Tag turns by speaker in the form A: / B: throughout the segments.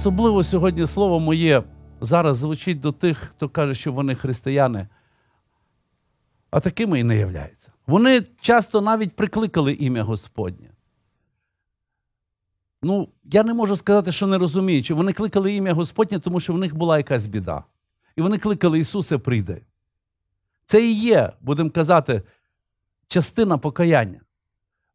A: Особливо сьогодні слово моє зараз звучить до тих, хто каже, що вони християни, а такими і не являються. Вони часто навіть прикликали ім'я Господнє. Ну, я не можу сказати, що не розумію, чи вони кликали ім'я Господнє, тому що в них була якась біда. І вони кликали Ісусе, прийде. Це і є, будемо казати, частина покаяння.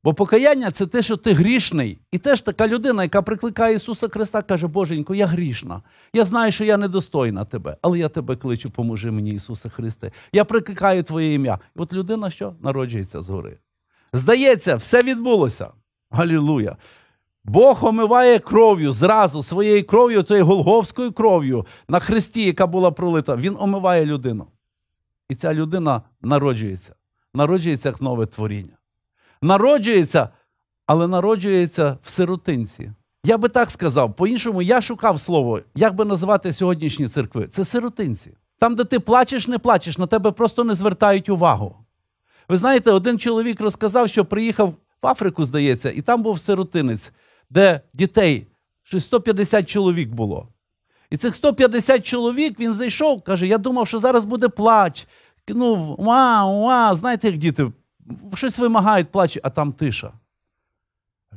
A: Бо покаяння це те, що ти грішний. І теж така людина, яка прикликає Ісуса Христа, каже, Боженько, я грішна. Я знаю, що я недостойна тебе, але я тебе кличу, поможи мені, Ісусе Христе. Я прикликаю Твоє ім'я. І от людина, що народжується згори. Здається, все відбулося. Галілуя! Бог омиває кров'ю зразу своєю кров'ю, тією голговською кров'ю на хресті, яка була пролита. Він омиває людину. І ця людина народжується, народжується як нове творіння народжується, але народжується в сиротинці. Я би так сказав, по-іншому я шукав слово, як би називати сьогоднішні церкви. Це сиротинці. Там, де ти плачеш, не плачеш, на тебе просто не звертають увагу. Ви знаєте, один чоловік розказав, що приїхав в Африку, здається, і там був сиротинець, де дітей щось 150 чоловік було. І цих 150 чоловік він зайшов, каже: я думав, що зараз буде плач. Ну, ма, ма, знаєте, як діти щось вимагають, плачуть, а там тиша.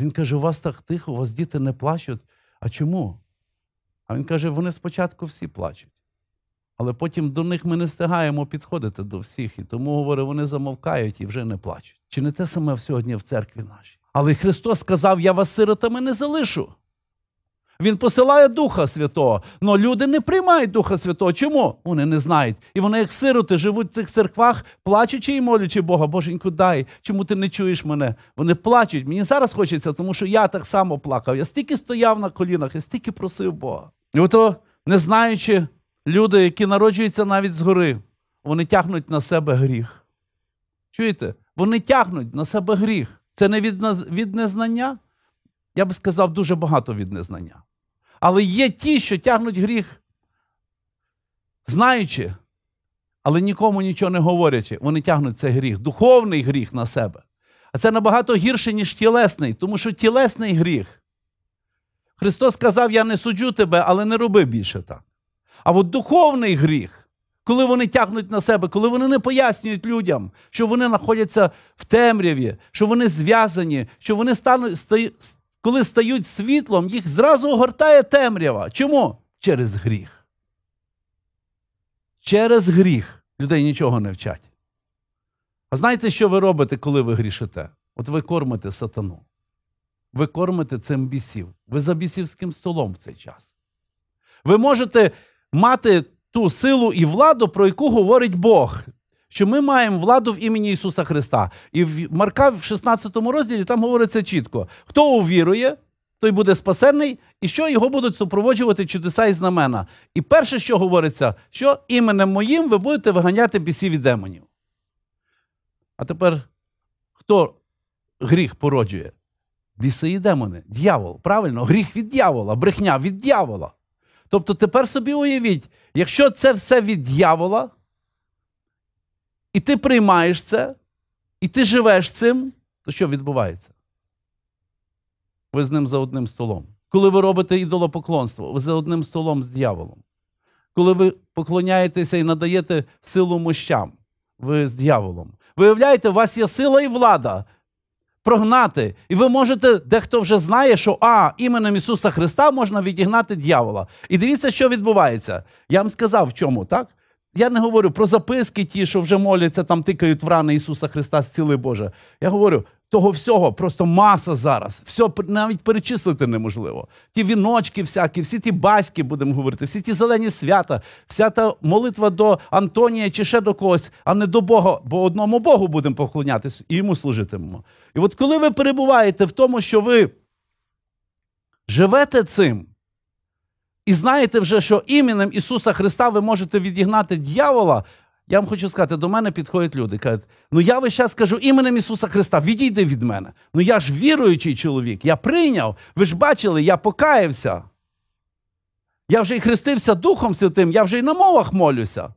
A: Він каже: у вас так тихо, у вас діти не плачуть. А чому? А він каже, вони спочатку всі плачуть. Але потім до них ми не встигаємо підходити до всіх. І тому, говорю, вони замовкають і вже не плачуть. Чи не те саме сьогодні в церкві нашій? Але Христос сказав: Я вас сиротами не залишу. Він посилає Духа Святого. але люди не приймають Духа Святого. Чому? Вони не знають. І вони, як сироти, живуть в цих церквах, плачучи і молючи Бога, Боженьку, дай, чому ти не чуєш мене? Вони плачуть. Мені зараз хочеться, тому що я так само плакав. Я стільки стояв на колінах, я стільки просив Бога. І ото, не знаючи люди, які народжуються навіть згори, вони тягнуть на себе гріх. Чуєте? Вони тягнуть на себе гріх. Це не від від незнання. Я би сказав, дуже багато від незнання. Але є ті, що тягнуть гріх, знаючи, але нікому нічого не говорячи, вони тягнуть цей гріх, духовний гріх на себе. А це набагато гірше, ніж тілесний, тому що тілесний гріх. Христос сказав: Я не суджу тебе, але не роби більше так. А от духовний гріх, коли вони тягнуть на себе, коли вони не пояснюють людям, що вони знаходяться в темряві, що вони зв'язані, що вони стануть, коли стають світлом, їх зразу огортає темрява. Чому? Через гріх. Через гріх людей нічого не вчать. А знаєте, що ви робите, коли ви грішите? От ви кормите сатану. Ви кормите цим бісів. Ви за бісівським столом в цей час. Ви можете мати ту силу і владу, про яку говорить Бог що ми маємо владу в імені Ісуса Христа. І в Марка в 16 розділі там говориться чітко: хто увірує, той буде спасенний, і що його будуть супроводжувати чудеса і знамена. І перше, що говориться, що іменем моїм ви будете виганяти бісів і демонів. А тепер хто гріх породжує? Біси і демони, дьявол, правильно, гріх від дьявола, брехня від дьявола. Тобто тепер собі уявіть, якщо це все від дьявола, і ти приймаєш це, і ти живеш цим, то що відбувається? Ви з ним за одним столом. Коли ви робите ідолопоклонство, ви за одним столом з дьяволом. Коли ви поклоняєтеся і надаєте силу мощам, ви з дьяволом. Виявляєте, у вас є сила і влада прогнати. І ви можете, дехто вже знає, що а, іменем Ісуса Христа можна відігнати дьявола. І дивіться, що відбувається. Я вам сказав, в чому, так? Я не говорю про записки, ті, що вже моляться, там тикають в рани Ісуса Христа, зціли Боже. Я говорю. Того всього просто маса зараз. Все навіть перечислити неможливо. Ті віночки, всякі, всі ті баськи, будемо говорити, всі ті зелені свята, вся та молитва до Антонія чи ще до когось, а не до Бога, бо одному Богу будемо поклонятися і йому служитимемо. І от коли ви перебуваєте в тому, що ви живете цим, і знаєте вже, що іменем Ісуса Христа ви можете відігнати дьявола. Я вам хочу сказати, до мене підходять люди. Кажуть, ну я весь час кажу іменем Ісуса Христа, відійди від мене. Ну я ж віруючий чоловік, я прийняв. Ви ж бачили, я покаявся. Я вже і хрестився Духом Святим, я вже і на мовах молюся.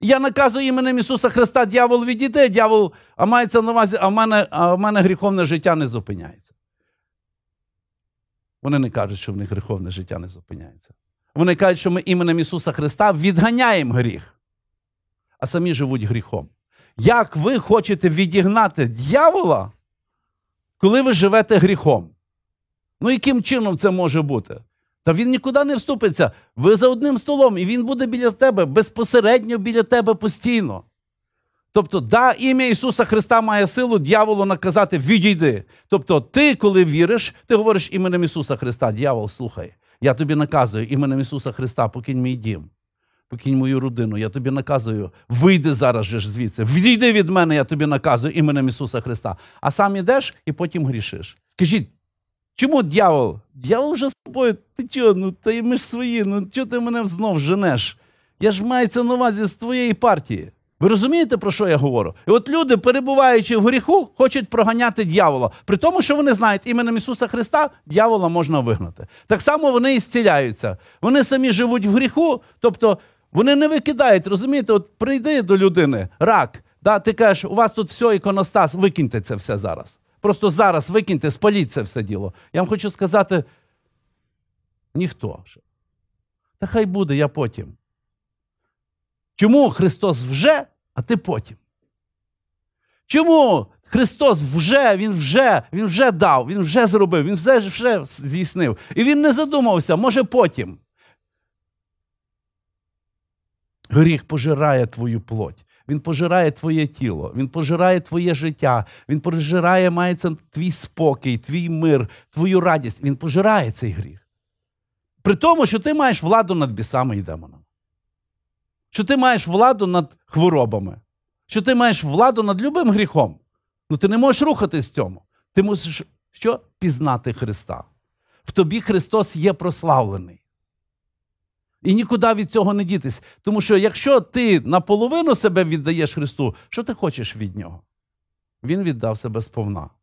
A: Я наказую іменем Ісуса Христа, дьявол відійде, дьявол, а мається на увазі, а в мене, а в мене гріховне життя не зупиняється. Вони не кажуть, що в них гріховне життя не зупиняється. Вони кажуть, що ми іменем Ісуса Христа відганяємо гріх, а самі живуть гріхом. Як ви хочете відігнати дьявола, коли ви живете гріхом? Ну, яким чином це може бути? Та він нікуди не вступиться. Ви за одним столом, і він буде біля тебе безпосередньо біля тебе постійно. Тобто, да, ім'я Ісуса Христа має силу дьяволу наказати відійди. Тобто, ти, коли віриш, ти говориш іменем Ісуса Христа, дьявол, слухай. Я тобі наказую іменем Ісуса Христа, покинь мій дім, покинь мою родину. Я тобі наказую, вийди зараз же ж звідси, відійди від мене, я тобі наказую іменем Ісуса Христа. А сам ідеш і потім грішиш. Скажіть, чому дьявол? Дьявол вже з тобою, ти чого, ну та й ми ж свої, ну чого ти мене знов женеш? Я ж маю це на увазі з твоєї партії. Ви розумієте, про що я говорю? І от люди, перебуваючи в гріху, хочуть проганяти дьявола. При тому, що вони знають, іменем Ісуса Христа дьявола можна вигнати. Так само вони і зціляються. Вони самі живуть в гріху, тобто вони не викидають, розумієте, от прийди до людини, рак, да, ти кажеш, у вас тут все, іконостас, викиньте це все зараз. Просто зараз викиньте, спаліть це все діло. Я вам хочу сказати, ніхто. Та хай буде, я потім. Чому Христос вже а ти потім. Чому Христос вже Він вже, Він вже дав, Він вже зробив, Він вже, вже здійснив. І Він не задумався, може потім. Гріх пожирає твою плоть. Він пожирає твоє тіло, він пожирає твоє життя, він пожирає, мається твій спокій, твій мир, твою радість. Він пожирає цей гріх. При тому, що ти маєш владу над бісами і демонами що ти маєш владу над хворобами, що ти маєш владу над любим гріхом. Ну ти не можеш рухатись в цьому. Ти мусиш що? Пізнати Христа. В тобі Христос є прославлений. І нікуди від цього не дітись. Тому що якщо ти наполовину себе віддаєш Христу, що ти хочеш від нього? Він віддав себе сповна.